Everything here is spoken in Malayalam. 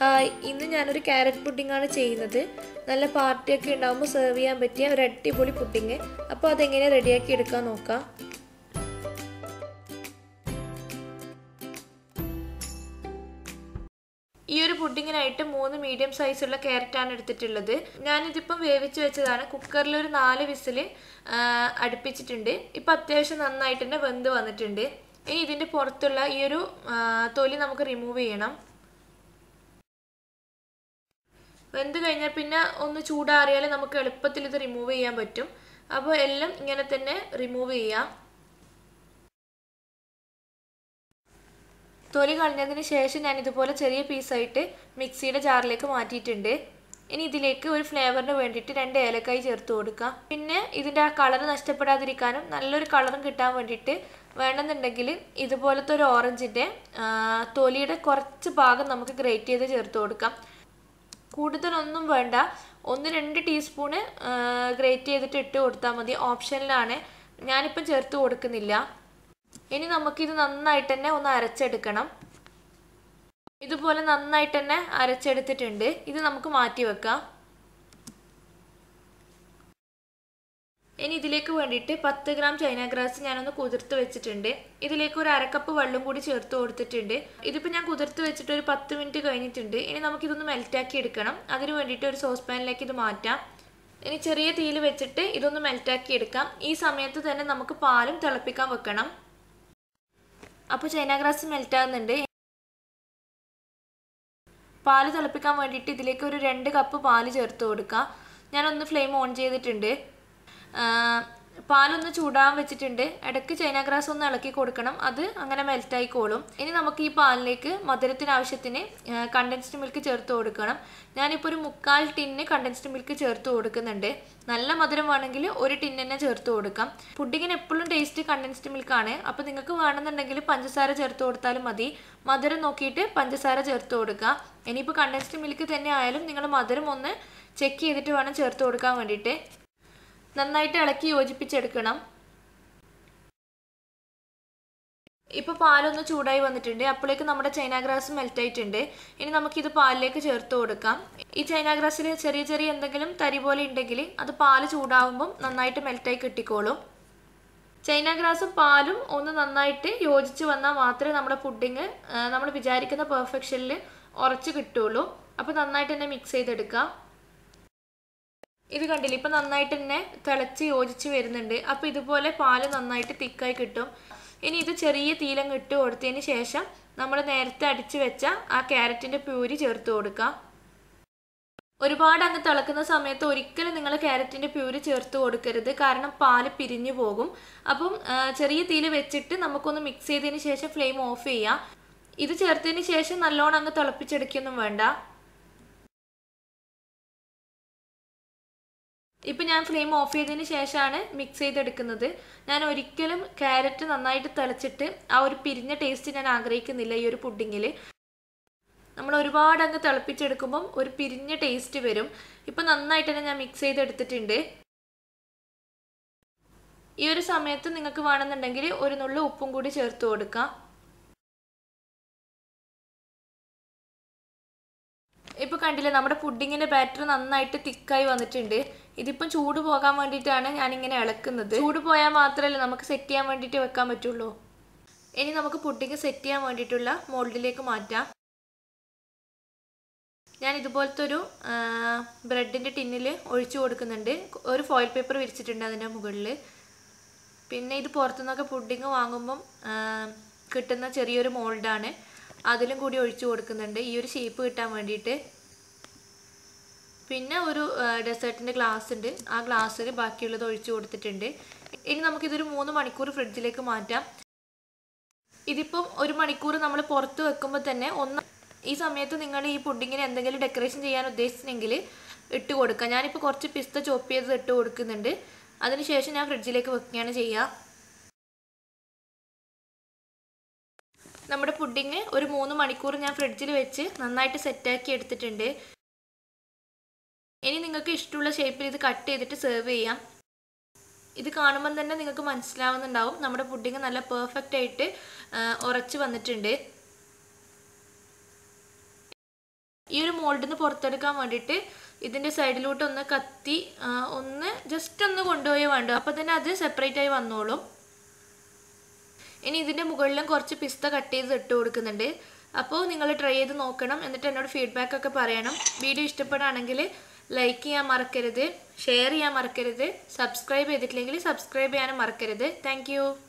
ഹായ് ഇന്ന് ഞാനൊരു ക്യാരറ്റ് പുഡിങ്ങാണ് ചെയ്യുന്നത് നല്ല പാർട്ടിയൊക്കെ ഉണ്ടാകുമ്പോൾ സെർവ് ചെയ്യാൻ പറ്റിയ ഒരു അടിപൊളി പുഡിങ് അപ്പോൾ അതെങ്ങനെ റെഡിയാക്കി എടുക്കാൻ നോക്കാം ഈ ഒരു പുഡിങ്ങിനായിട്ട് മൂന്ന് മീഡിയം സൈസുള്ള ക്യാരറ്റാണ് എടുത്തിട്ടുള്ളത് ഞാനിതിപ്പം വേവിച്ച് വെച്ചതാണ് കുക്കറിൽ ഒരു നാല് വിസിൽ അടുപ്പിച്ചിട്ടുണ്ട് ഇപ്പം അത്യാവശ്യം നന്നായിട്ട് തന്നെ വെന്ത് വന്നിട്ടുണ്ട് ഇനി ഇതിൻ്റെ പുറത്തുള്ള ഈ ഒരു തൊലി നമുക്ക് റിമൂവ് ചെയ്യണം വെന്ത് കഴിഞ്ഞാൽ പിന്നെ ഒന്ന് ചൂടാറിയാൽ നമുക്ക് എളുപ്പത്തിൽ ഇത് റിമൂവ് ചെയ്യാൻ പറ്റും അപ്പോൾ എല്ലാം ഇങ്ങനെ തന്നെ റിമൂവ് ചെയ്യാം തൊലി കളഞ്ഞതിന് ശേഷം ഞാൻ ഇതുപോലെ ചെറിയ പീസായിട്ട് മിക്സിയുടെ ജാറിലേക്ക് മാറ്റിയിട്ടുണ്ട് ഇനി ഇതിലേക്ക് ഒരു ഫ്ലേവറിന് വേണ്ടിയിട്ട് രണ്ട് ഏലക്കായി ചേർത്ത് കൊടുക്കാം പിന്നെ ഇതിൻ്റെ ആ കളർ നഷ്ടപ്പെടാതിരിക്കാനും നല്ലൊരു കളറും കിട്ടാൻ വേണ്ടിയിട്ട് വേണമെന്നുണ്ടെങ്കിൽ ഇതുപോലത്തെ ഒരു ഓറഞ്ചിൻ്റെ തൊലിയുടെ കുറച്ച് ഭാഗം നമുക്ക് ഗ്രേറ്റ് ചെയ്ത് ചേർത്ത് കൊടുക്കാം കൂടുതലൊന്നും വേണ്ട ഒന്ന് രണ്ട് ടീസ്പൂണ് ഗ്രേറ്റ് ചെയ്തിട്ട് ഇട്ട് കൊടുത്താൽ മതി ഓപ്ഷനിലാണ് ഞാനിപ്പം ചേർത്ത് കൊടുക്കുന്നില്ല ഇനി നമുക്കിത് നന്നായിട്ട് തന്നെ ഒന്ന് അരച്ചെടുക്കണം ഇതുപോലെ നന്നായിട്ട് തന്നെ അരച്ചെടുത്തിട്ടുണ്ട് ഇത് നമുക്ക് മാറ്റി വെക്കാം ഇനി ഇതിലേക്ക് വേണ്ടിയിട്ട് പത്ത് ഗ്രാം ചൈന ഗ്രാസ് ഞാനൊന്ന് കുതിർത്ത് വെച്ചിട്ടുണ്ട് ഇതിലേക്ക് ഒരു അരക്കപ്പ് വെള്ളം കൂടി ചേർത്ത് കൊടുത്തിട്ടുണ്ട് ഇതിപ്പോൾ ഞാൻ കുതിർത്ത് വെച്ചിട്ട് ഒരു പത്ത് മിനിറ്റ് കഴിഞ്ഞിട്ടുണ്ട് ഇനി നമുക്കിതൊന്ന് മെൽറ്റാക്കി എടുക്കണം അതിന് വേണ്ടിയിട്ട് ഒരു സോസ് പാനിലേക്ക് ഇത് മാറ്റാം ഇനി ചെറിയ തീയിൽ വെച്ചിട്ട് ഇതൊന്ന് മെൽറ്റാക്കി എടുക്കാം ഈ സമയത്ത് തന്നെ നമുക്ക് പാലും തിളപ്പിക്കാൻ വെക്കണം അപ്പോൾ ചൈന ഗ്രാസ് മെൽറ്റാകുന്നുണ്ട് പാല് തിളപ്പിക്കാൻ വേണ്ടിയിട്ട് ഇതിലേക്ക് ഒരു രണ്ട് കപ്പ് പാല് ചേർത്ത് കൊടുക്കാം ഞാനൊന്ന് ഫ്ലെയിം ഓൺ ചെയ്തിട്ടുണ്ട് പാലൊന്ന് ചൂടാൻ വെച്ചിട്ടുണ്ട് ഇടയ്ക്ക് ചൈന ഗ്രാസ് ഒന്ന് ഇളക്കി കൊടുക്കണം അത് അങ്ങനെ മെൽറ്റായിക്കോളും ഇനി നമുക്ക് ഈ പാലിലേക്ക് മധുരത്തിന് ആവശ്യത്തിന് കണ്ടൻസ്ഡ് മിൽക്ക് ചേർത്ത് കൊടുക്കണം ഞാനിപ്പോൾ ഒരു മുക്കാൽ ടിന്ന് കണ്ടൻസ്ഡ് മിൽക്ക് ചേർത്ത് കൊടുക്കുന്നുണ്ട് നല്ല മധുരം വേണമെങ്കിൽ ഒരു ടിന്ന് തന്നെ ചേർത്ത് കൊടുക്കാം പുഡിങ്ങിന് എപ്പോഴും ടേസ്റ്റ് കണ്ടൻസ്ഡ് മിൽക്കാണ് അപ്പോൾ നിങ്ങൾക്ക് വേണമെന്നുണ്ടെങ്കിൽ പഞ്ചസാര ചേർത്ത് കൊടുത്താലും മതി മധുരം നോക്കിയിട്ട് പഞ്ചസാര ചേർത്ത് കൊടുക്കുക ഇനിയിപ്പോൾ കണ്ടൻസ്ഡ് മിൽക്ക് തന്നെ ആയാലും നിങ്ങൾ മധുരം ഒന്ന് ചെക്ക് ചെയ്തിട്ട് വേണം ചേർത്ത് കൊടുക്കാൻ വേണ്ടിയിട്ട് നന്നായിട്ട് ഇളക്കി യോജിപ്പിച്ചെടുക്കണം ഇപ്പൊ പാലൊന്ന് ചൂടായി വന്നിട്ടുണ്ട് അപ്പോഴേക്ക് നമ്മുടെ ചൈനാഗ്രാസ് മെൽറ്റ് ആയിട്ടുണ്ട് ഇനി നമുക്കിത് പാലിലേക്ക് ചേർത്ത് കൊടുക്കാം ഈ ചൈനാഗ്രാസിൽ ചെറിയ ചെറിയ എന്തെങ്കിലും തരി പോലെ ഉണ്ടെങ്കിൽ അത് പാല് ചൂടാവുമ്പം നന്നായിട്ട് മെൽറ്റായി കിട്ടിക്കോളും ചൈനാഗ്രാസും പാലും ഒന്ന് നന്നായിട്ട് യോജിച്ച് വന്നാൽ മാത്രമേ നമ്മുടെ പുഡിങ് നമ്മൾ വിചാരിക്കുന്ന പെർഫെക്ഷനിൽ ഉറച്ച് കിട്ടുള്ളൂ അപ്പോൾ നന്നായിട്ട് തന്നെ മിക്സ് ചെയ്തെടുക്കാം ഇത് കണ്ടില്ല ഇപ്പം നന്നായിട്ട് തന്നെ തിളച്ച് യോജിച്ച് വരുന്നുണ്ട് അപ്പോൾ ഇതുപോലെ പാല് നന്നായിട്ട് തിക്കായി കിട്ടും ഇനി ഇത് ചെറിയ തീലം ഇട്ട് കൊടുത്തതിന് ശേഷം നമ്മൾ നേരത്തെ അടിച്ച് വെച്ച ആ ക്യാരറ്റിൻ്റെ പ്യൂരി ചേർത്ത് കൊടുക്കാം ഒരുപാട് അങ്ങ് തിളക്കുന്ന സമയത്ത് ഒരിക്കലും നിങ്ങൾ ക്യാരറ്റിൻ്റെ പ്യൂരി ചേർത്ത് കൊടുക്കരുത് കാരണം പാല് പിരിഞ്ഞു പോകും അപ്പം ചെറിയ തീല് വെച്ചിട്ട് നമുക്കൊന്ന് മിക്സ് ചെയ്തതിന് ശേഷം ഫ്ലെയിം ഓഫ് ചെയ്യാം ഇത് ചേർത്തതിന് ശേഷം നല്ലോണം അങ്ങ് തിളപ്പിച്ചെടുക്കൊന്നും വേണ്ട ഇപ്പം ഞാൻ ഫ്ലെയിം ഓഫ് ചെയ്തതിന് ശേഷമാണ് മിക്സ് ചെയ്തെടുക്കുന്നത് ഞാൻ ഒരിക്കലും ക്യാരറ്റ് നന്നായിട്ട് തിളച്ചിട്ട് ആ ഒരു പിരിഞ്ഞ ടേസ്റ്റ് ഞാൻ ആഗ്രഹിക്കുന്നില്ല ഈ ഒരു പുഡിങ്ങിൽ നമ്മൾ ഒരുപാട് അങ്ങ് തിളപ്പിച്ചെടുക്കുമ്പം ഒരു പിരിഞ്ഞ ടേസ്റ്റ് വരും ഇപ്പം നന്നായിട്ട് തന്നെ ഞാൻ മിക്സ് ചെയ്തെടുത്തിട്ടുണ്ട് ഈ ഒരു സമയത്ത് നിങ്ങൾക്ക് വേണമെന്നുണ്ടെങ്കിൽ ഒരു നുള്ളു ഉപ്പും കൂടി ചേർത്ത് കൊടുക്കാം ഇപ്പോൾ കണ്ടില്ലേ നമ്മുടെ പുഡിങ്ങിന്റെ ബാറ്റർ നന്നായിട്ട് തിക്കായി വന്നിട്ടുണ്ട് ഇതിപ്പം ചൂട് പോകാൻ വേണ്ടിയിട്ടാണ് ഞാനിങ്ങനെ ഇളക്കുന്നത് ചൂട് പോയാൽ മാത്രമല്ല നമുക്ക് സെറ്റ് ചെയ്യാൻ വേണ്ടിയിട്ട് വെക്കാൻ പറ്റുള്ളൂ ഇനി നമുക്ക് പുഡിങ് സെറ്റ് ചെയ്യാൻ വേണ്ടിയിട്ടുള്ള മോൾഡിലേക്ക് മാറ്റാം ഞാൻ ഇതുപോലത്തെ ഒരു ബ്രെഡിൻ്റെ ടിന്നിൽ ഒഴിച്ചു കൊടുക്കുന്നുണ്ട് ഒരു ഫോയിൽ പേപ്പർ വിരിച്ചിട്ടുണ്ട് അതിൻ്റെ മുകളിൽ പിന്നെ ഇത് പുറത്തുനിന്നൊക്കെ പുഡിങ് വാങ്ങുമ്പം കിട്ടുന്ന ചെറിയൊരു മോൾഡാണ് അതിലും കൂടി ഒഴിച്ചു കൊടുക്കുന്നുണ്ട് ഈ ഒരു ഷേപ്പ് കിട്ടാൻ വേണ്ടിയിട്ട് പിന്നെ ഒരു ഡെസേർട്ടിൻ്റെ ഗ്ലാസ് ഉണ്ട് ആ ഗ്ലാസ്സിൽ ബാക്കിയുള്ളത് ഒഴിച്ചു കൊടുത്തിട്ടുണ്ട് ഇനി നമുക്കിതൊരു മൂന്ന് മണിക്കൂർ ഫ്രിഡ്ജിലേക്ക് മാറ്റാം ഇതിപ്പം ഒരു മണിക്കൂർ നമ്മൾ പുറത്ത് വെക്കുമ്പോൾ തന്നെ ഒന്ന് ഈ സമയത്ത് നിങ്ങൾ ഈ പുഡിങ്ങിന് എന്തെങ്കിലും ഡെക്കറേഷൻ ചെയ്യാൻ ഉദ്ദേശിച്ചെങ്കിൽ ഇട്ട് കൊടുക്കുക ഞാനിപ്പോൾ കുറച്ച് പിസ്ത ചോപ്പ് ചെയ്ത് ഇട്ട് കൊടുക്കുന്നുണ്ട് അതിനുശേഷം ഞാൻ ഫ്രിഡ്ജിലേക്ക് വെക്കുകയാണ് ചെയ്യുക നമ്മുടെ പുഡിങ് ഒരു മൂന്ന് മണിക്കൂർ ഞാൻ ഫ്രിഡ്ജിൽ വെച്ച് നന്നായിട്ട് സെറ്റാക്കി എടുത്തിട്ടുണ്ട് ഇനി നിങ്ങൾക്ക് ഇഷ്ടമുള്ള ഷേപ്പിൽ ഇത് കട്ട് ചെയ്തിട്ട് സെർവ് ചെയ്യാം ഇത് കാണുമ്പം തന്നെ നിങ്ങൾക്ക് മനസ്സിലാവുന്നുണ്ടാവും നമ്മുടെ പുഡിങ് നല്ല പെർഫെക്റ്റ് ആയിട്ട് ഉറച്ച് വന്നിട്ടുണ്ട് ഈ ഒരു മോൾഡിൽ നിന്ന് പുറത്തെടുക്കാൻ വേണ്ടിയിട്ട് ഇതിൻ്റെ സൈഡിലോട്ട് ഒന്ന് കത്തി ഒന്ന് ജസ്റ്റ് ഒന്ന് കൊണ്ടുപോയി വേണ്ടു അപ്പോൾ തന്നെ അത് സെപ്പറേറ്റ് ആയി വന്നോളും ഇനി ഇതിൻ്റെ മുകളിലും കുറച്ച് പിസ്ത കട്ട് ചെയ്ത് ഇട്ട് കൊടുക്കുന്നുണ്ട് അപ്പോൾ നിങ്ങൾ ട്രൈ ചെയ്ത് നോക്കണം എന്നിട്ട് എന്നോട് ഫീഡ്ബാക്ക് ഒക്കെ പറയണം വീഡിയോ ഇഷ്ടപ്പെടുകയാണെങ്കിൽ ലൈക്ക് ചെയ്യാൻ മറക്കരുത് ഷെയർ ചെയ്യാൻ മറക്കരുത് സബ്സ്ക്രൈബ് ചെയ്തിട്ടില്ലെങ്കിൽ സബ്സ്ക്രൈബ് ചെയ്യാനും മറക്കരുത് താങ്ക്